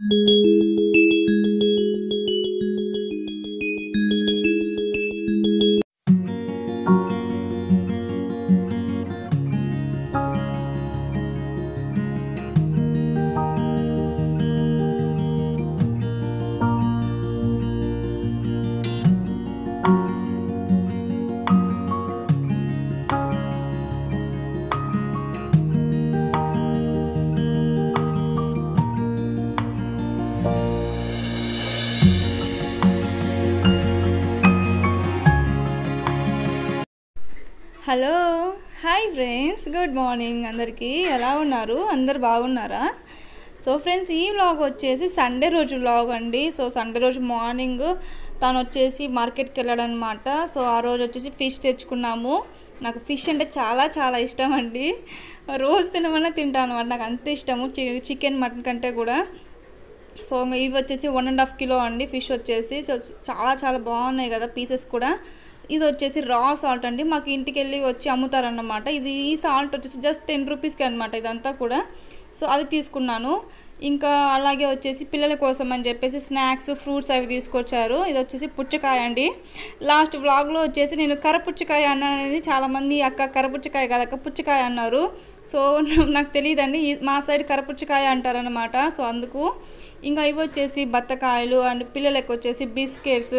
Música hello hi friends good morning అందరికీ ఎలా ఉన్నారు అందరు బాగున్నారా సో ఫ్రెండ్స్ ఈ వ్లాగ్ వచ్చేసి సండే రోజు వ్లాగ్ అండి సో సండే రోజు మార్నింగ్ తను వచ్చేసి మార్కెట్కి వెళ్ళాడు అనమాట సో ఆ రోజు వచ్చేసి ఫిష్ తెచ్చుకున్నాము నాకు ఫిష్ అంటే చాలా చాలా ఇష్టం అండి రోజు తినమన్నా తింటాను అనమాట నాకు అంత ఇష్టము చికెన్ మటన్ కంటే కూడా సో ఇవి వచ్చేసి వన్ అండ్ హాఫ్ కిలో అండి ఫిష్ వచ్చేసి సో చాలా చాలా బాగున్నాయి కదా పీసెస్ కూడా ఇది వచ్చేసి రా సాల్ట్ అండి మాకు ఇంటికి వెళ్ళి వచ్చి అమ్ముతారన్నమాట ఇది ఈ సాల్ట్ వచ్చేసి జస్ట్ టెన్ రూపీస్కి అనమాట ఇదంతా కూడా సో అది తీసుకున్నాను ఇంకా అలాగే వచ్చేసి పిల్లల కోసం అని చెప్పేసి స్నాక్స్ ఫ్రూట్స్ అవి తీసుకొచ్చారు ఇది వచ్చేసి పుచ్చకాయ అండి లాస్ట్ వ్లాగ్లో వచ్చేసి నేను కరపుచ్చకాయ అనేది చాలామంది అక్క కరపుచ్చకాయ అక్క పుచ్చకాయ అన్నారు సో నాకు తెలియదండి మా సైడ్ కరపుచ్చకాయ అంటారనమాట సో అందుకు ఇంకా ఇవి వచ్చేసి బత్తకాయలు అండ్ పిల్లలకు వచ్చేసి బిస్కెట్స్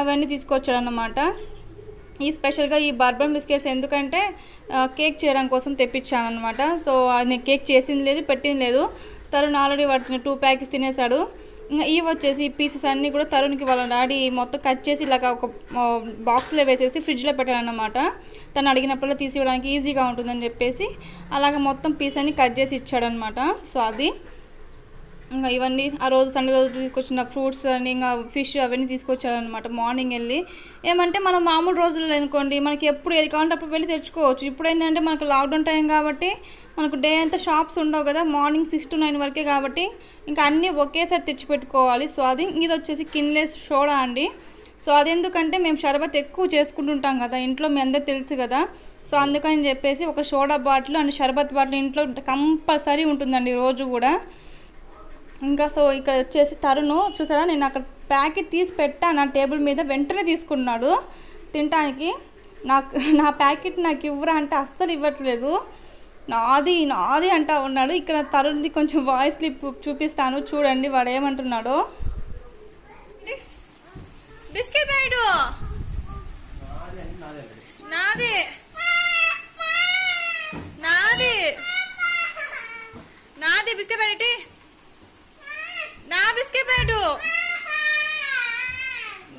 అవన్నీ తీసుకొచ్చాడు అనమాట ఈ స్పెషల్గా ఈ బర్బన్ బిస్కెట్స్ ఎందుకంటే కేక్ చేయడం కోసం తెప్పించాను అనమాట సో నేను కేక్ చేసింది లేదు పెట్టింది లేదు తరుణ్ ఆల్రెడీ వాడిన టూ ప్యాకెట్స్ తినేశాడు ఇంకా ఇవి వచ్చేసి పీసెస్ అన్నీ కూడా తరుణ్కి వాళ్ళ డాడీ మొత్తం కట్ చేసి ఇలాగ ఒక బాక్స్లో వేసేసి ఫ్రిడ్జ్లో పెట్టాడనమాట తను అడిగినప్పుడు తీసివ్వడానికి ఈజీగా ఉంటుందని చెప్పేసి అలాగ మొత్తం పీస్ అన్ని కట్ చేసి ఇచ్చాడనమాట సో అది ఇంకా ఇవన్నీ ఆ రోజు సండే రోజు తీసుకొచ్చిన ఫ్రూట్స్ అని ఇంకా ఫిష్ అవన్నీ తీసుకొచ్చారనమాట మార్నింగ్ వెళ్ళి ఏమంటే మనం మామూలు రోజుల్లో అనుకోండి మనకి ఎప్పుడు ఏది కావాలంటే అప్పుడు వెళ్ళి తెచ్చుకోవచ్చు ఇప్పుడు ఏంటంటే మనకు లాక్డౌన్ టైం కాబట్టి మనకు డే అంతా షాప్స్ ఉండవు కదా మార్నింగ్ సిక్స్ టు నైన్ వరకే కాబట్టి ఇంకా అన్నీ ఒకేసారి తెచ్చిపెట్టుకోవాలి సో అది ఇది వచ్చేసి కిన్లెస్ సోడా అండి సో అదెందుకంటే మేము షర్బత్ ఎక్కువ చేసుకుంటుంటాం కదా ఇంట్లో మీ అందరు తెలుసు కదా సో అందుకని చెప్పేసి ఒక సోడా బాటిల్ అండ్ షర్బత్ బాటిల్ ఇంట్లో కంపల్సరీ ఉంటుందండి రోజు కూడా ఇంకా సో ఇక్కడ వచ్చేసి తరుణు చూసాడా నేను అక్కడ ప్యాకెట్ తీసి పెట్టాను నా టేబుల్ మీద వెంటనే తీసుకున్నాడు తినటానికి నాకు నా ప్యాకెట్ నాకు ఇవ్వరా అంటే అస్సలు ఇవ్వట్లేదు నాది నాది అంటా ఉన్నాడు ఇక్కడ తరుణ్ది కొంచెం వాయిస్ క్లిప్ చూపిస్తాను చూడండి వాడు ఏమంటున్నాడు బిస్కెట్ నాది నాది నాది బిస్కెట్ నా బిస్కెట్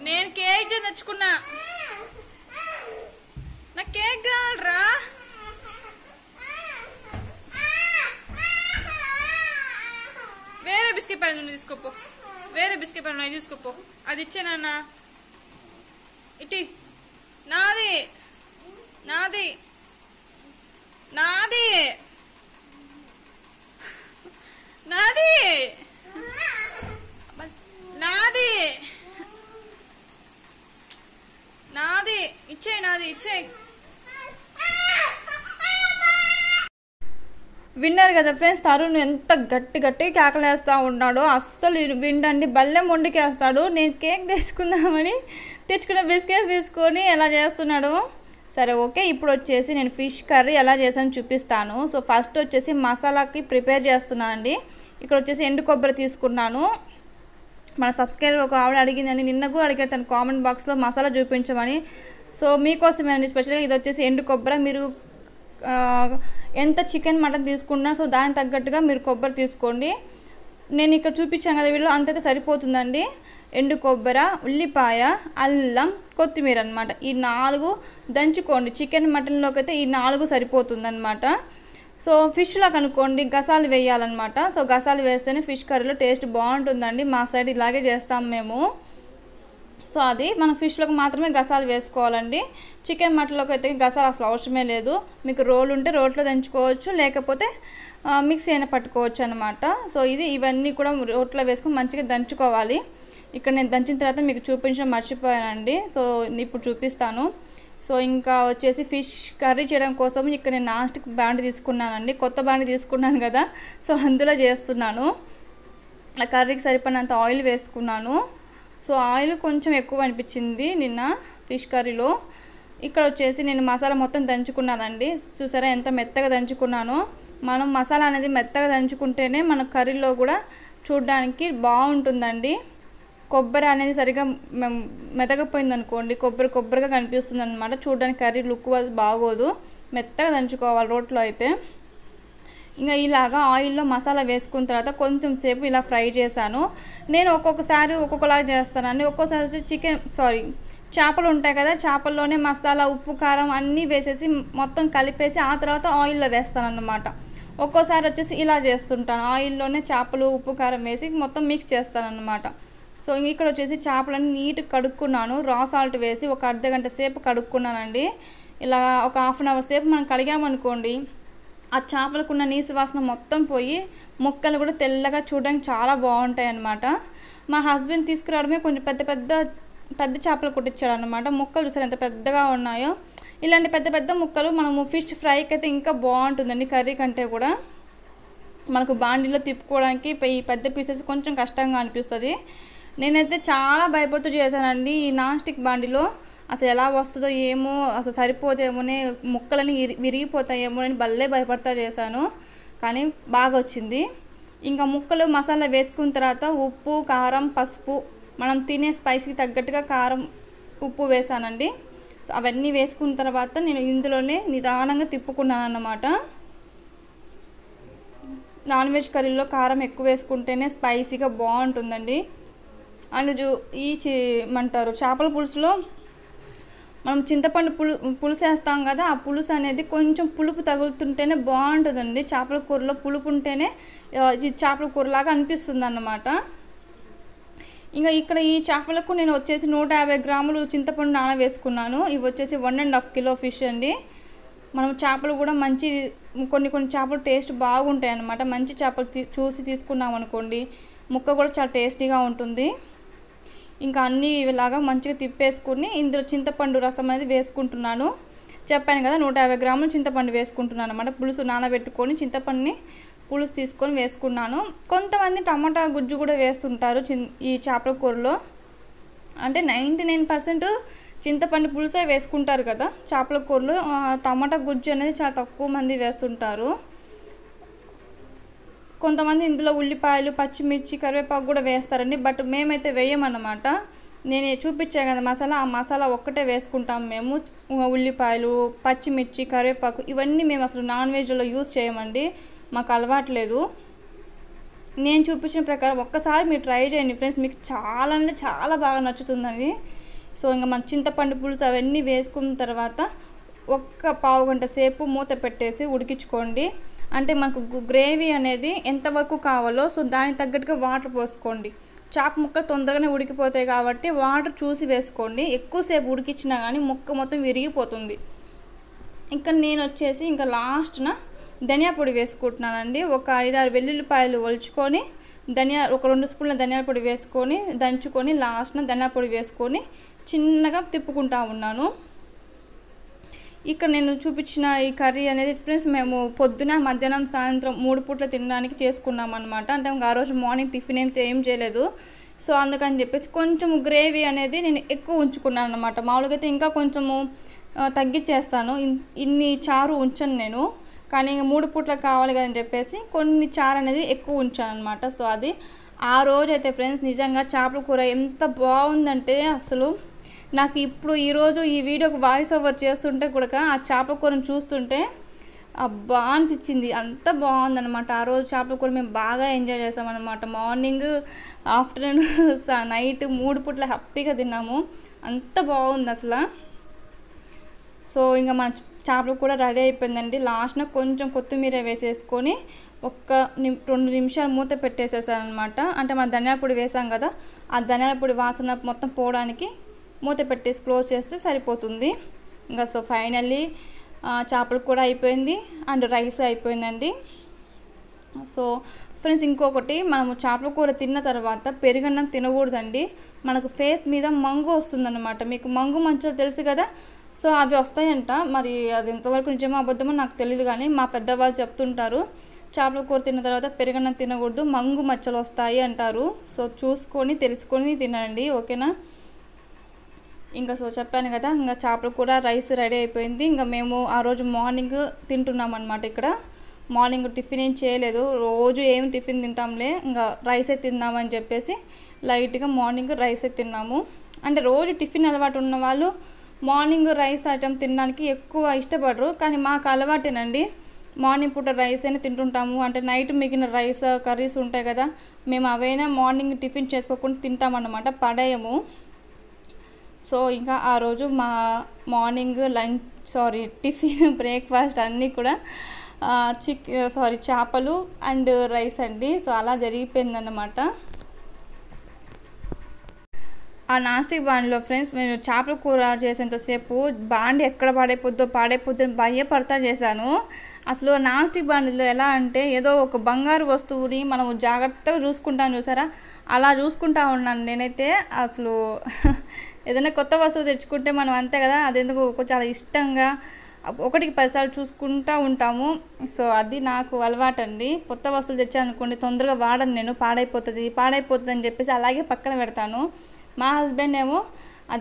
నేను కేక్ తెచ్చుకున్నా నా కేక్ కావాలరా వేరే బిస్కెట్ ప్యాకెట్ తీసుకోపో వేరే బిస్కెట్ ప్యాకెట్ తీసుకోపో అది ఇచ్చేనా ఇటీ నాది నాది నాది నాది నాది ఇచ్చేయి నాది ఇచ్చేయి విన్నారు కదా ఫ్రెండ్స్ తరుణ్ ఎంత గట్టి గట్టి కేకలేస్తూ ఉన్నాడో అస్సలు విండండి బల్లె మొండికేస్తాడు నేను కేక్ తెచ్చుకుందామని తెచ్చుకున్న బిస్కెట్స్ తీసుకొని ఎలా చేస్తున్నాడు సరే ఓకే ఇప్పుడు వచ్చేసి నేను ఫిష్ కర్రీ ఎలా చేశాను చూపిస్తాను సో ఫస్ట్ వచ్చేసి మసాలాకి ప్రిపేర్ చేస్తున్నాను అండి ఇక్కడ వచ్చేసి ఎండు కొబ్బరి తీసుకున్నాను మన సబ్స్క్రైబర్ ఒక ఆవిడ అడిగిందని నిన్న కూడా అడిగారు తను కామెంట్ బాక్స్లో మసాలా చూపించమని సో మీకోసమేనండి స్పెషల్గా ఇది వచ్చేసి ఎండు కొబ్బరి మీరు ఎంత చికెన్ మటన్ తీసుకున్నా సో దానికి తగ్గట్టుగా మీరు కొబ్బరి తీసుకోండి నేను ఇక్కడ చూపించాను కదా వీళ్ళు అంతైతే సరిపోతుందండి ఎండు కొబ్బరి ఉల్లిపాయ అల్లం కొత్తిమీర అనమాట ఈ నాలుగు దంచుకోండి చికెన్ మటన్లోకి అయితే ఈ నాలుగు అనమాట సో ఫిష్లా కనుక్కోండి గసాలు వేయాలన్నమాట సో గసాలు వేస్తేనే ఫిష్ కర్రీలో టేస్ట్ బాగుంటుందండి మా సైడ్ ఇలాగే చేస్తాం మేము సో అది మనం ఫిష్లోకి మాత్రమే గసాలు వేసుకోవాలండి చికెన్ మటన్లోకి అయితే గసాలు అసలు అవసరమే లేదు మీకు రోల్ ఉంటే రోట్లో దంచుకోవచ్చు లేకపోతే మిక్సీ అయినా పట్టుకోవచ్చు అనమాట సో ఇది ఇవన్నీ కూడా రోట్లో వేసుకొని మంచిగా దంచుకోవాలి ఇక్కడ నేను దంచిన తర్వాత మీకు చూపించడం మర్చిపోయానండి సో ఇప్పుడు చూపిస్తాను సో ఇంకా వచ్చేసి ఫిష్ కర్రీ చేయడం కోసం ఇక్కడ నేను నాస్టిక్ బ్యాండ్ తీసుకున్నానండి కొత్త బ్యాండ్ తీసుకున్నాను కదా సో అందులో చేస్తున్నాను ఆ కర్రీకి సరిపడినంత ఆయిల్ వేసుకున్నాను సో ఆయిల్ కొంచెం ఎక్కువ అనిపించింది నిన్న ఫిష్ కర్రీలో ఇక్కడ వచ్చేసి నేను మసాలా మొత్తం దంచుకున్నానండి చూసారా ఎంత మెత్తగా దంచుకున్నాను మనం మసాలా అనేది మెత్తగా దంచుకుంటేనే మన కర్రీలో కూడా చూడడానికి బాగుంటుందండి కొబ్బరి అనేది సరిగా మెతకపోయింది అనుకోండి కొబ్బరి కొబ్బరిగా కనిపిస్తుంది అనమాట చూడడానికి కర్రీ లుక్ బాగోదు మెత్తగా దంచుకోవాలి రోట్లో అయితే ఇంకా ఇలాగా ఆయిల్లో మసాలా వేసుకున్న తర్వాత కొంచెం సేపు ఇలా ఫ్రై చేశాను నేను ఒక్కొక్కసారి ఒక్కొక్కలాగా చేస్తానండి ఒక్కొక్కసారి వచ్చి చికెన్ సారీ చేపలు ఉంటాయి కదా చేపల్లోనే మసాలా ఉప్పు కారం అన్నీ వేసేసి మొత్తం కలిపేసి ఆ తర్వాత ఆయిల్లో వేస్తాను అన్నమాట ఒక్కోసారి వచ్చేసి ఇలా చేస్తుంటాను ఆయిల్లోనే చేపలు ఉప్పు కారం వేసి మొత్తం మిక్స్ చేస్తాను సో ఇక్కడ వచ్చేసి చేపలన్నీ నీట్ కడుక్కున్నాను రా సాల్ట్ వేసి ఒక అర్ధ గంట సేపు కడుక్కున్నానండి ఇలా ఒక హాఫ్ అన్ అవర్ సేపు మనం కడిగామనుకోండి ఆ చేపలకున్న నీసు వాసన మొత్తం పోయి ముక్కలు కూడా తెల్లగా చూడడానికి చాలా బాగుంటాయి అన్నమాట మా హస్బెండ్ తీసుకురావడమే కొంచెం పెద్ద పెద్ద పెద్ద చేపలు కుట్టించాడు అనమాట ముక్కలు చూసారు ఎంత పెద్దగా ఉన్నాయో ఇలాంటి పెద్ద పెద్ద ముక్కలు మనము ఫిష్ ఫ్రైకి అయితే ఇంకా బాగుంటుందండి కర్రీ కంటే కూడా మనకు బాండీలో తిప్పుకోవడానికి ఈ పెద్ద పీసెస్ కొంచెం కష్టంగా అనిపిస్తుంది నేనైతే చాలా భయపడుతూ చేశానండి ఈ నాన్ స్టిక్ బాండిలో అసలు ఎలా వస్తుందో ఏమో అసలు సరిపోతేమోనే ముక్కలని విరిగిపోతాయేమో అని భలే భయపడతా చేశాను కానీ బాగా వచ్చింది ఇంకా ముక్కలు మసాలా వేసుకున్న తర్వాత ఉప్పు కారం పసుపు మనం తినే స్పైసీకి తగ్గట్టుగా కారం ఉప్పు వేసానండి అవన్నీ వేసుకున్న తర్వాత నేను ఇందులోనే నిదానంగా తిప్పుకున్నాను అన్నమాట నాన్ వెజ్ కర్రీలో కారం ఎక్కువ వేసుకుంటేనే స్పైసీగా బాగుంటుందండి అండ్ జూ ఈ చేమంటారు చేపల పులుసులో మనం చింతపండు పులు పులుసు వేస్తాం కదా ఆ పులుసు అనేది కొంచెం పులుపు తగులుతుంటేనే బాగుంటుందండి చేపల కూరలో పులుపు ఉంటేనే చేపల కూరలాగా అనిపిస్తుంది అన్నమాట ఇంకా ఇక్కడ ఈ చేపలకు నేను వచ్చేసి నూట యాభై గ్రాములు చింతపండు నాన వేసుకున్నాను ఇవి వచ్చేసి one and half kilo fish అండి మనం చేపలు కూడా మంచి కొన్ని కొన్ని చేపలు టేస్ట్ బాగుంటాయి అన్నమాట మంచి చేపలు చూసి తీసుకున్నాం అనుకోండి ముక్క కూడా చాలా టేస్టీగా ఉంటుంది ఇంకా అన్నీ ఇలాగా మంచిగా తిప్పేసుకుని ఇందులో చింతపండు రసం అనేది వేసుకుంటున్నాను చెప్పాను కదా నూట యాభై గ్రాములు చింతపండు వేసుకుంటున్నాను అనమాట పులుసు నానబెట్టుకొని చింతపండుని పులుసు తీసుకొని వేసుకున్నాను కొంతమంది టమాటా గుజ్జు కూడా వేస్తుంటారు ఈ చేపల కూరలో అంటే నైంటీ నైన్ పర్సెంట్ చింతపండు పులుసే వేసుకుంటారు కదా చేపల కూరలో టమాటా గుజ్జు అనేది చాలా తక్కువ మంది వేస్తుంటారు కొంతమంది ఇందులో ఉల్లిపాయలు పచ్చిమిర్చి కరివేపాకు కూడా వేస్తారండి బట్ మేమైతే వేయమన్నమాట నేను చూపించే కదా మసాలా ఆ మసాలా ఒక్కటే వేసుకుంటాం మేము ఉల్లిపాయలు పచ్చిమిర్చి కరివేపాకు ఇవన్నీ మేము అసలు నాన్ వెజ్లో యూజ్ చేయమండి మాకు అలవాట్లేదు నేను చూపించిన ప్రకారం ఒక్కసారి మీరు ట్రై చేయండి ఫ్రెండ్స్ మీకు చాలా అంటే చాలా బాగా నచ్చుతుందండి సో ఇంకా మన చింతపండు పులుసు అవన్నీ వేసుకున్న తర్వాత ఒక్క పావు గంట సేపు మూత పెట్టేసి ఉడికించుకోండి అంటే మనకు గ్రేవీ అనేది ఎంతవరకు కావాలో సో దానికి తగ్గట్టుగా వాటర్ పోసుకోండి చాప ముక్క తొందరగానే ఉడికిపోతాయి కాబట్టి వాటర్ చూసి వేసుకోండి ఎక్కువసేపు ఉడికిచ్చినా కానీ ముక్క మొత్తం విరిగిపోతుంది ఇంకా నేను వచ్చేసి ఇంకా లాస్ట్న ధనియా పొడి వేసుకుంటున్నానండి ఒక ఐదారు వెల్లుల్లిపాయలు ఒలుచుకొని ధనియా ఒక రెండు స్పూన్ల ధనియాల పొడి వేసుకొని దంచుకొని లాస్ట్న ధనియా పొడి వేసుకొని చిన్నగా తిప్పుకుంటా ఉన్నాను ఇక్కడ నేను చూపించిన ఈ కర్రీ అనేది ఫ్రెండ్స్ మేము పొద్దున మధ్యాహ్నం సాయంత్రం మూడు పూట్ల తినడానికి చేసుకున్నాం అనమాట అంటే ఆ రోజు మార్నింగ్ టిఫిన్ ఏం ఏం చేయలేదు సో అందుకని చెప్పేసి కొంచెం గ్రేవీ అనేది నేను ఎక్కువ ఉంచుకున్నాను అనమాట మామూలుగా అయితే ఇంకా కొంచెము తగ్గించేస్తాను ఇన్ని చారు ఉంచను నేను కానీ మూడు పూట్లకు కావాలి కదని చెప్పేసి కొన్ని చారు అనేది ఎక్కువ ఉంచాను అనమాట సో అది ఆ రోజైతే ఫ్రెండ్స్ నిజంగా చేపల కూర ఎంత బాగుందంటే అసలు నాకు ఇప్పుడు ఈరోజు ఈ వీడియోకి వాయిస్ ఓవర్ చేస్తుంటే కూడా ఆ చేప కూరను చూస్తుంటే అబ్బా అనిపించింది అంత బాగుందనమాట ఆ రోజు చేపల కూర మేము బాగా ఎంజాయ్ చేసామన్నమాట మార్నింగ్ ఆఫ్టర్నూన్ నైట్ మూడు పూట్ల హ్యాపీగా తిన్నాము అంత బాగుంది అసలు సో ఇంకా మన చేపలు కూడా రెడీ అయిపోయిందండి లాస్ట్న కొంచెం కొత్తిమీర వేసేసుకొని ఒక్క ని రెండు నిమిషాలు మూత పెట్టేసేసానమాట అంటే మన ధనియాల పొడి వేసాం కదా ఆ ధనియాల పొడి వాసన మొత్తం పోవడానికి మూత పెట్టేసి క్లోజ్ చేస్తే సరిపోతుంది ఇంకా సో ఫైనల్లీ చేపలు కూడా అయిపోయింది అండ్ రైస్ అయిపోయిందండి సో ఫ్రెండ్స్ ఇంకొకటి మనము చేపల కూర తిన్న తర్వాత పెరుగన్నం తినకూడదండి మనకు ఫేస్ మీద మంగు వస్తుందన్నమాట మీకు మంగు మంచిగా తెలుసు కదా సో అవి వస్తాయంట మరి అది ఎంతవరకు నిజమో అబద్ధమో నాకు తెలియదు కానీ మా పెద్దవాళ్ళు చెప్తుంటారు చేపల కూర తిన్న తర్వాత పెరుగన్నం తినకూడదు మంగు మచ్చలు వస్తాయి అంటారు సో చూసుకొని తెలుసుకొని తినండి ఓకేనా ఇంకా సో చెప్పాను కదా ఇంకా చేపలు కూడా రైస్ రెడీ అయిపోయింది ఇంకా మేము ఆ రోజు మార్నింగ్ తింటున్నాం అనమాట ఇక్కడ మార్నింగ్ టిఫిన్ ఏం చేయలేదు రోజు ఏం టిఫిన్ తింటాంలే ఇంకా రైసే తిందామని చెప్పేసి లైట్గా మార్నింగ్ రైసే తిన్నాము అంటే రోజు టిఫిన్ అలవాటు ఉన్న వాళ్ళు మార్నింగ్ రైస్ ఐటమ్ తినడానికి ఎక్కువ ఇష్టపడరు కానీ మాకు అలవాటేనండి మార్నింగ్ పూట రైస్ అయినా తింటుంటాము అంటే నైట్ మిగిలిన రైస్ కర్రీస్ ఉంటాయి కదా మేము అవైనా మార్నింగ్ టిఫిన్ చేసుకోకుండా తింటామన్నమాట పడేయము సో ఇంకా ఆ రోజు మా morning lunch sorry tiffin breakfast అన్నీ కూడా చిక్ సారీ చేపలు అండ్ రైస్ అండి సో అలా జరిగిపోయిందన్నమాట ఆ నాస్టిక్ బాండ్లో ఫ్రెండ్స్ నేను చేపల కూర చేసేంతసేపు బాండ్ ఎక్కడ పాడైపోద్దో పాడైపోద్దో భయపడతా చేశాను అసలు నాస్టిక్ బాండ్లో ఎలా అంటే ఏదో ఒక బంగారు వస్తువుని మనము జాగ్రత్తగా చూసుకుంటాను చూసారా అలా చూసుకుంటా ఉన్నాను నేనైతే అసలు ఏదైనా కొత్త వస్తువు తెచ్చుకుంటే మనం అంతే కదా అదెందుకు చాలా ఇష్టంగా ఒకటికి పదిసార్లు చూసుకుంటూ ఉంటాము సో అది నాకు అలవాటు అండి కొత్త వస్తువులు తెచ్చానుకోండి తొందరగా వాడను నేను పాడైపోతుంది పాడైపోతుంది అని చెప్పేసి అలాగే పక్కన పెడతాను మా హస్బెండ్ ఏమో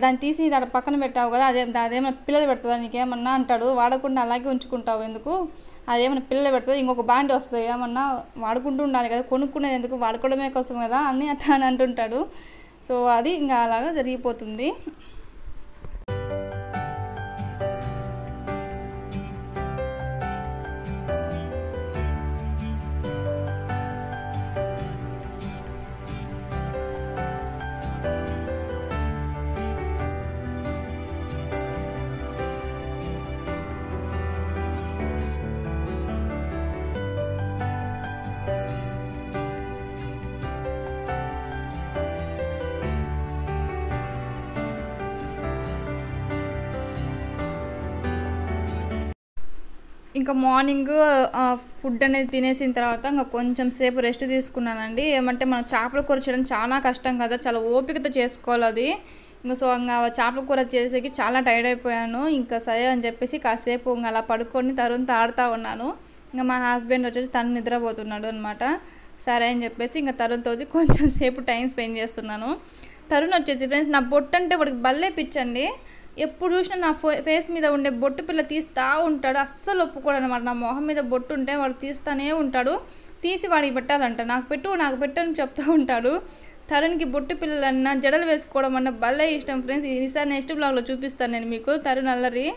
దాన్ని తీసి దాని పక్కన పెట్టావు కదా అదే అదేమైనా పిల్లలు పెడుతుందా నీకేమన్నా అంటాడు వాడకుండా అలాగే ఉంచుకుంటావు ఎందుకు అదేమైనా పిల్లలు పెడుతుంది ఇంకొక బాండి వస్తుంది ఏమన్నా వాడుకుంటూ ఉండాలి కదా కొనుక్కునేది ఎందుకు వాడుకోవడమే కోసం కదా అని అతను అంటుంటాడు సో అది ఇంకా అలాగా జరిగిపోతుంది ఇంకా మార్నింగ్ ఫుడ్ అనేది తినేసిన తర్వాత ఇంకా కొంచెం సేపు రెస్ట్ తీసుకున్నానండి ఏమంటే మనం చేపల కూర చేయడం చాలా కష్టం కదా చాలా ఓపికతో చేసుకోవాలి అది ఇంకా సో ఇంకా చేపల కూర చేసేకి చాలా టైర్డ్ అయిపోయాను ఇంకా సరే అని చెప్పేసి కాసేపు ఇంకా అలా పడుకొని తరుణ్తో ఆడుతూ ఉన్నాను ఇంకా మా హస్బెండ్ వచ్చేసి తను నిద్రపోతున్నాడు అనమాట సరే అని చెప్పేసి ఇంకా తరుణ్తో కొంచెం సేపు టైం స్పెండ్ చేస్తున్నాను తరుణ్ వచ్చేసి ఫ్రెండ్స్ నా బొట్టంటే వాడికి బల్లే పిచ్చండి ఎప్పుడు చూసినా నా ఫేస్ మీద ఉండే బొట్టు పిల్ల తీస్తా ఉంటాడు అస్సలు ఒప్పుకోడు అనమాట నా మొహం మీద బొట్టు ఉంటే వాడు తీస్తానే ఉంటాడు తీసి వాడికి పెట్టాలంట నాకు పెట్టు నాకు పెట్టు అని చెప్తూ ఉంటాడు తరుణ్కి బొట్టు పిల్లలన్నా జడలు వేసుకోవడం అన్న భలే ఇష్టం ఫ్రెండ్స్ ఈసారి నెక్స్ట్ బ్లాగ్లో చూపిస్తాను నేను మీకు తరుణ్ అల్లరి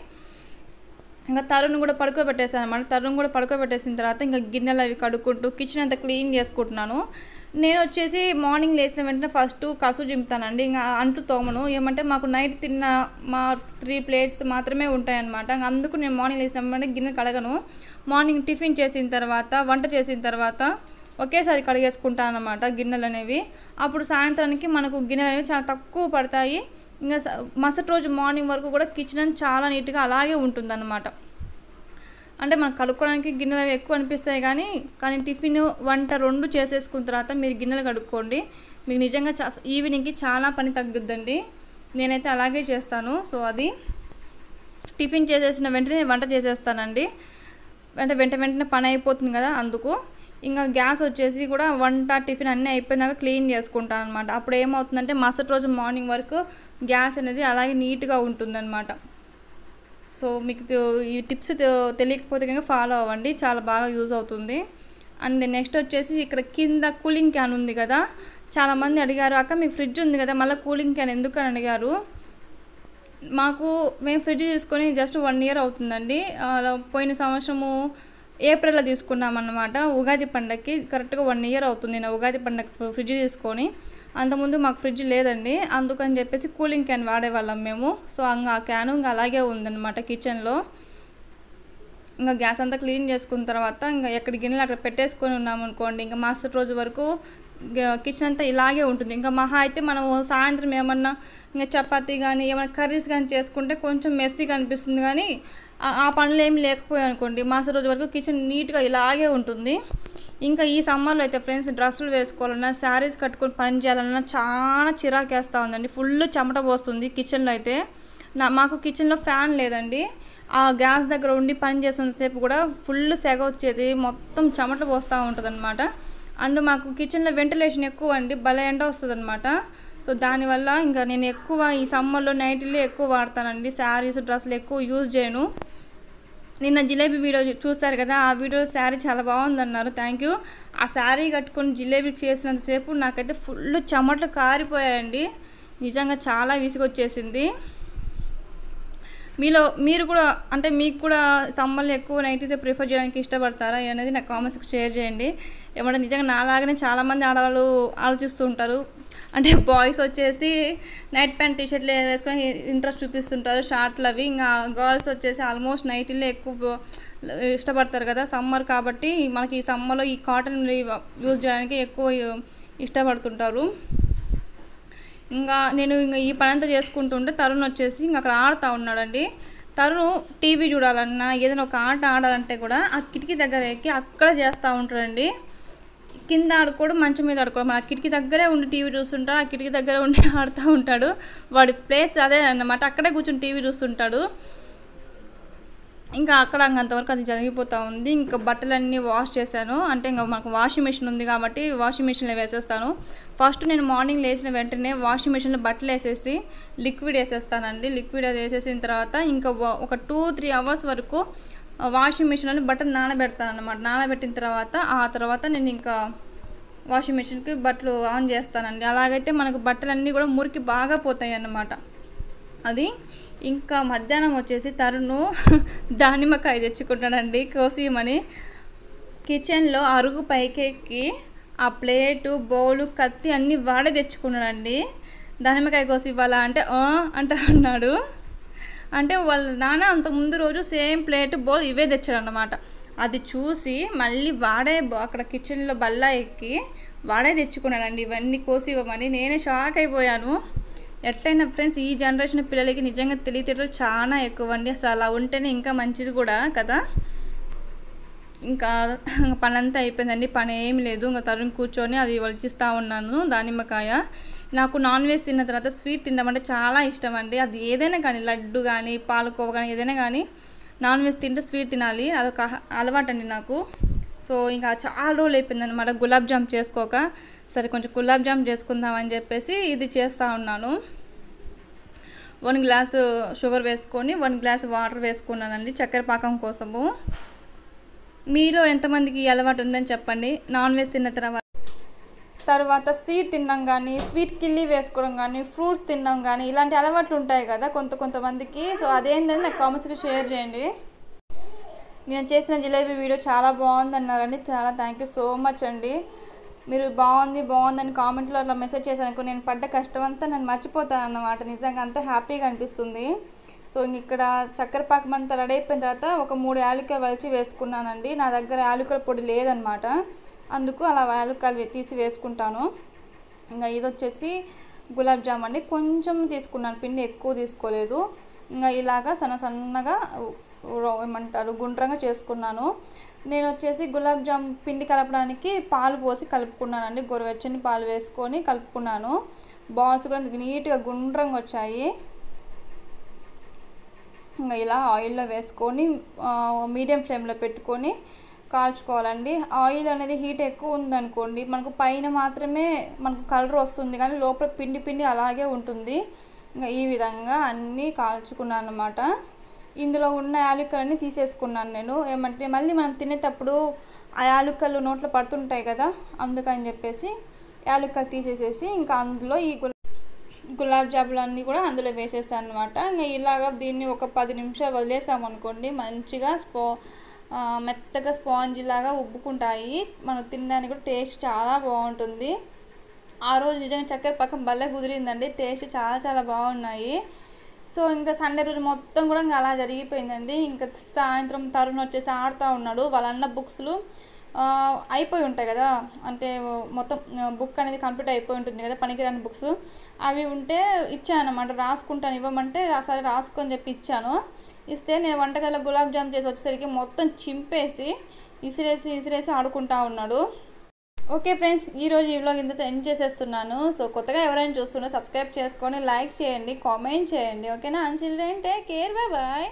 ఇంకా తరుణ్ కూడా పడుకోబెట్టేసాను అనమాట తరుణ్ కూడా పడుకోబెట్టేసిన తర్వాత ఇంకా గిన్నెలు అవి కడుక్కుంటూ కిచెన్ అంతా క్లీన్ చేసుకుంటున్నాను నేను వచ్చేసి మార్నింగ్ లేచిన వెంటనే ఫస్ట్ కసు చింపుతానండి ఇంకా అంటూ తోమను ఏమంటే మాకు నైట్ తిన్న మా త్రీ ప్లేట్స్ మాత్రమే ఉంటాయన్నమాట అందుకు నేను మార్నింగ్ లేచిన వెంటనే గిన్నె కడగను మార్నింగ్ టిఫిన్ చేసిన తర్వాత వంట చేసిన తర్వాత ఒకేసారి కడిగేసుకుంటాను అనమాట గిన్నెలు అనేవి అప్పుడు సాయంత్రానికి మనకు గిన్నెలు అనేవి చాలా తక్కువ పడతాయి ఇంకా మసటి రోజు మార్నింగ్ వరకు కూడా కిచెన్ చాలా నీట్గా అలాగే ఉంటుందన్నమాట అంటే మనం కడుక్కోవడానికి గిన్నెలు ఎక్కువ అనిపిస్తాయి కానీ కానీ టిఫిన్ వంట రెండు చేసేసుకున్న తర్వాత మీరు గిన్నెలు కడుక్కోండి మీకు నిజంగా ఈవినింగ్కి చాలా పని తగ్గుద్దండి నేనైతే అలాగే చేస్తాను సో అది టిఫిన్ చేసేసిన వెంటనే వంట చేసేస్తానండి అంటే వెంట వెంటనే పని అయిపోతుంది కదా అందుకు ఇంకా గ్యాస్ వచ్చేసి కూడా వంట టిఫిన్ అన్నీ అయిపోయినాక క్లీన్ చేసుకుంటాను అనమాట అప్పుడు ఏమవుతుందంటే మరుసటి రోజు మార్నింగ్ వరకు గ్యాస్ అనేది అలాగే నీట్గా ఉంటుందన్నమాట సో మీకు ఈ టిప్స్ తెలియకపోతే కనుక ఫాలో అవ్వండి చాలా బాగా యూజ్ అవుతుంది అండ్ నెక్స్ట్ వచ్చేసి ఇక్కడ కింద కూలింగ్ క్యాన్ ఉంది కదా చాలామంది అడిగారు అక్క మీకు ఫ్రిడ్జ్ ఉంది కదా మళ్ళీ కూలింగ్ క్యాన్ ఎందుకని అడిగారు మాకు మేము ఫ్రిడ్జ్ తీసుకొని జస్ట్ వన్ ఇయర్ అవుతుందండి పోయిన సంవత్సరము ఏప్రిల్లో తీసుకున్నామన్నమాట ఉగాది పండగకి కరెక్ట్గా వన్ ఇయర్ అవుతుంది నా ఉగాది పండగ ఫ్రిడ్జ్ తీసుకొని అంతకుముందు మాకు ఫ్రిడ్జ్ లేదండి అందుకని చెప్పేసి కూలింగ్ క్యాన్ వాడేవాళ్ళం మేము సో ఆ క్యాన్ ఇంకా అలాగే ఉందన్నమాట కిచెన్లో ఇంకా గ్యాస్ అంతా క్లీన్ చేసుకున్న తర్వాత ఇంకా ఎక్కడ గిన్నెలు అక్కడ పెట్టేసుకొని ఉన్నామనుకోండి ఇంకా మరుసటి రోజు వరకు కిచెన్ అంతా ఇలాగే ఉంటుంది ఇంకా మహా అయితే మనం సాయంత్రం ఏమన్నా ఇంకా చపాతీ కానీ ఏమైనా కర్రీస్ కానీ చేసుకుంటే కొంచెం మెస్సీగా అనిపిస్తుంది కానీ ఆ పనులు ఏమి లేకపోయాయి అనుకోండి మరుసటి రోజు వరకు కిచెన్ నీట్గా ఇలాగే ఉంటుంది ఇంకా ఈ సమ్మర్లో అయితే ఫ్రెండ్స్ డ్రెస్సులు వేసుకోవాలన్నా శారీస్ కట్టుకొని పని చేయాలన్నా చాలా చిరాకేస్తూ ఉందండి ఫుల్ చెమట పోస్తుంది కిచెన్లో అయితే నా మాకు కిచెన్లో ఫ్యాన్ లేదండి ఆ గ్యాస్ దగ్గర ఉండి పని చేసేసేపు కూడా ఫుల్ సెగ వచ్చేది మొత్తం చెమట పోస్తూ ఉంటుంది అండ్ మాకు కిచెన్లో వెంటిలేషన్ ఎక్కువ అండి బల ఎండ వస్తుంది అనమాట సో దానివల్ల ఇంకా నేను ఎక్కువ ఈ సమ్మర్లో నైట్లో ఎక్కువ వాడతానండి శారీస్ డ్రెస్సులు ఎక్కువ యూజ్ చేయను నిన్న జిలేబీ వీడియో చూస్తారు కదా ఆ వీడియో శారీ చాలా బాగుందన్నారు థ్యాంక్ యూ ఆ శారీ కట్టుకొని జిలేబీ చేసినంతసేపు నాకైతే ఫుల్ చెమట్లు కారిపోయాయండి నిజంగా చాలా విసుగొచ్చేసింది మీలో మీరు కూడా అంటే మీకు కూడా సమ్మర్లో ఎక్కువ నైటీసే ప్రిఫర్ చేయడానికి ఇష్టపడతారా అనేది నాకు కామెంట్స్ షేర్ చేయండి ఏమంటే నిజంగా లాగానే చాలామంది ఆడవాళ్ళు ఆలోచిస్తూ ఉంటారు అంటే బాయ్స్ వచ్చేసి నైట్ ప్యాంట్ టీషర్ట్లు వేసుకొని ఇంట్రెస్ట్ చూపిస్తుంటారు షార్ట్లు అవి ఇంకా గర్ల్స్ వచ్చేసి ఆల్మోస్ట్ నైటీలే ఎక్కువ ఇష్టపడతారు కదా సమ్మర్ కాబట్టి మనకి ఈ సమ్మర్లో ఈ కాటన్ యూజ్ చేయడానికి ఎక్కువ ఇష్టపడుతుంటారు ఇంకా నేను ఇంకా ఈ పని అంతా చేసుకుంటుంటే తరుణ్ వచ్చేసి ఇంకా అక్కడ ఆడుతూ ఉన్నాడండి తరుణ్ టీవీ చూడాలన్నా ఏదైనా ఒక ఆట ఆడాలంటే కూడా ఆ కిటికీ దగ్గర ఎక్కి అక్కడ చేస్తూ ఉంటాడండి కింద ఆడుకోవడం మంచం మీద ఆడుకోవడం ఆ కిటికీ దగ్గరే ఉండి టీవీ చూస్తుంటాడు ఆ కిటికీ దగ్గరే ఉండి ఆడుతూ ఉంటాడు వాడి ప్లేస్ అదే అన్నమాట అక్కడే కూర్చొని టీవీ చూస్తుంటాడు ఇంకా అక్కడ అంతవరకు అది జరిగిపోతూ ఉంది ఇంకా బట్టలన్నీ వాష్ చేశాను అంటే ఇంకా మాకు వాషింగ్ మిషన్ ఉంది కాబట్టి వాషింగ్ మిషన్లో వేసేస్తాను ఫస్ట్ నేను మార్నింగ్ లేచిన వెంటనే వాషింగ్ మిషన్లో బట్టలు వేసేసి లిక్విడ్ వేసేస్తానండి లిక్విడ్ అది వేసేసిన తర్వాత ఇంకా ఒక టూ త్రీ అవర్స్ వరకు వాషింగ్ మిషన్లో బట్టలు నానబెడతాను అనమాట నానబెట్టిన తర్వాత ఆ తర్వాత నేను ఇంకా వాషింగ్ మిషన్కి బట్టలు ఆన్ చేస్తానండి అలాగైతే మనకు బట్టలన్నీ కూడా మురికి బాగా పోతాయి అన్నమాట అది ఇంకా మధ్యాహ్నం వచ్చేసి తరుణు దానిమ్మకాయ తెచ్చుకుంటాడండి కోసీయమని కిచెన్లో అరుగు పైకెక్కి ఆ ప్లేటు బౌలు కత్తి అన్నీ వాడే తెచ్చుకున్నాడండి దానిమ్మకాయ కోసి ఇవ్వాలా అంటే అంట అన్నాడు అంటే వాళ్ళ నాన్న అంత ముందు రోజు సేమ్ ప్లేట్ బౌల్ ఇవే తెచ్చాడనమాట అది చూసి మళ్ళీ వాడే అక్కడ కిచెన్లో బల్ల ఎక్కి వాడే తెచ్చుకున్నాడండి ఇవన్నీ కోసి ఇవ్వమని నేనే షాక్ అయిపోయాను ఎట్లయినా ఫ్రెండ్స్ ఈ జనరేషన్ పిల్లలకి నిజంగా తెలివితేటలు చాలా ఎక్కువ అండి అసలు అలా ఉంటేనే ఇంకా మంచిది కూడా కదా ఇంకా పనంతా అయిపోయిందండి పని ఏమి లేదు ఇంకా తరుణ్ కూర్చొని అది వలిచిస్తూ ఉన్నాను దానిమ్మకాయ నాకు నాన్ వెజ్ తిన్న తర్వాత స్వీట్ తినడం అంటే చాలా ఇష్టం అండి అది ఏదైనా కానీ లడ్డు కానీ పాలకోవ కానీ ఏదైనా కానీ నాన్ వెజ్ తింటే స్వీట్ తినాలి అదొక అలవాటు అండి నాకు సో ఇంకా చాలా రోజులు అయిపోయింది అనమాట గులాబ్ జామ్ చేసుకోక సరే కొంచెం గులాబ్ జామ్ చేసుకుందామని చెప్పేసి ఇది చేస్తూ ఉన్నాను వన్ గ్లాసు షుగర్ వేసుకొని వన్ గ్లాస్ వాటర్ వేసుకున్నానండి చక్కెర పాకం కోసము మీలో ఎంతమందికి అలవాటు ఉందని చెప్పండి నాన్ వెజ్ తిన్న తర్వాత తర్వాత స్వీట్ తిన్నాం కానీ స్వీట్ కిల్లీ వేసుకోవడం కానీ ఫ్రూట్స్ తినడం కానీ ఇలాంటి అలవాట్లు ఉంటాయి కదా కొంత కొంతమందికి సో అదేంటని నాకు కామెంట్స్కి షేర్ చేయండి నేను చేసిన జిలేబీ వీడియో చాలా బాగుంది అన్నారండి చాలా థ్యాంక్ యూ సో మచ్ అండి మీరు బాగుంది బాగుందని కామెంట్లో అట్లా మెసేజ్ చేశాను నేను పడ్డ కష్టం అంతా నేను మర్చిపోతాను అన్నమాట నిజంగా అంతా హ్యాపీగా అనిపిస్తుంది సో ఇంక ఇక్కడ చక్కెర పాకం అంతా రెడీ అయిపోయిన తర్వాత ఒక మూడు యాలుకలు వలిచి వేసుకున్నానండి నా దగ్గర యాలుకల పొడి లేదనమాట అందుకు అలా యాలుకలు తీసి వేసుకుంటాను ఇంకా ఇది వచ్చేసి గులాబ్ జామ్ అండి కొంచెం తీసుకున్నాను పిండి ఎక్కువ తీసుకోలేదు ఇంకా ఇలాగా సన్న సన్నగా ఏమంటారు గుండ్రంగా చేసుకున్నాను నేను వచ్చేసి గులాబ్ జామ్ పిండి కలపడానికి పాలు పోసి కలుపుకున్నానండి గోరువెచ్చని పాలు వేసుకొని కలుపుకున్నాను బాల్స్ కూడా నీట్గా గుండ్రంగా వచ్చాయి ఇంకా ఇలా ఆయిల్లో వేసుకొని మీడియం ఫ్లేమ్లో పెట్టుకొని కాల్చుకోవాలండి ఆయిల్ అనేది హీట్ ఎక్కువ ఉందనుకోండి మనకు పైన మాత్రమే మనకు కలర్ వస్తుంది కానీ లోపల పిండి పిండి అలాగే ఉంటుంది ఇంకా ఈ విధంగా అన్నీ కాల్చుకున్నాను అనమాట ఇందులో ఉన్న యాలుకలన్నీ తీసేసుకున్నాను నేను ఏమంటే మళ్ళీ మనం తినేటప్పుడు ఆ యాలుకలు నోట్లో పడుతుంటాయి కదా అందుకని చెప్పేసి యాలుకలు తీసేసేసి ఇంకా అందులో ఈ గులాబ్ జాబులు అన్నీ కూడా అందులో వేసేసాను అనమాట ఇంకా ఇలాగ దీన్ని ఒక పది నిమిషాలు వదిలేసాము అనుకోండి మంచిగా స్పో మెత్తగా స్పాంజ్ లాగా ఉబ్బుకుంటాయి మనం తినడానికి కూడా టేస్ట్ చాలా బాగుంటుంది ఆ రోజు నిజంగా చక్కెర పక్కన భలే కుదిరిందండి టేస్ట్ చాలా చాలా బాగున్నాయి సో ఇంకా సండే రోజు మొత్తం కూడా ఇంకా అలా జరిగిపోయిందండి ఇంకా సాయంత్రం తరుణ్ వచ్చేసి ఆడుతూ ఉన్నాడు వాళ్ళన్న బుక్స్లు అయిపోయి ఉంటాయి కదా అంటే మొత్తం బుక్ అనేది కంప్లీట్ అయిపోయి ఉంటుంది కదా పనికిరాని బుక్స్ అవి ఉంటే ఇచ్చానమాట రాసుకుంటాను ఇవ్వమంటే సరే రాసుకొని చెప్పి ఇచ్చాను ఇస్తే నేను వంటగదిలో గులాబ్ జామ్ చేసి వచ్చేసరికి మొత్తం చింపేసి ఇసిరేసి ఇసిరేసి ఆడుకుంటా ఉన్నాడు ఓకే ఫ్రెండ్స్ ఈరోజు ఈ వ్లాగ్ ఇంతతో ఎండ్ చేసేస్తున్నాను సో కొత్తగా ఎవరైనా చూస్తున్నా సబ్స్క్రైబ్ చేసుకొని లైక్ చేయండి కామెంట్ చేయండి ఓకేనా అంచిల్ టేక్ కేర్ బాయ్ బాయ్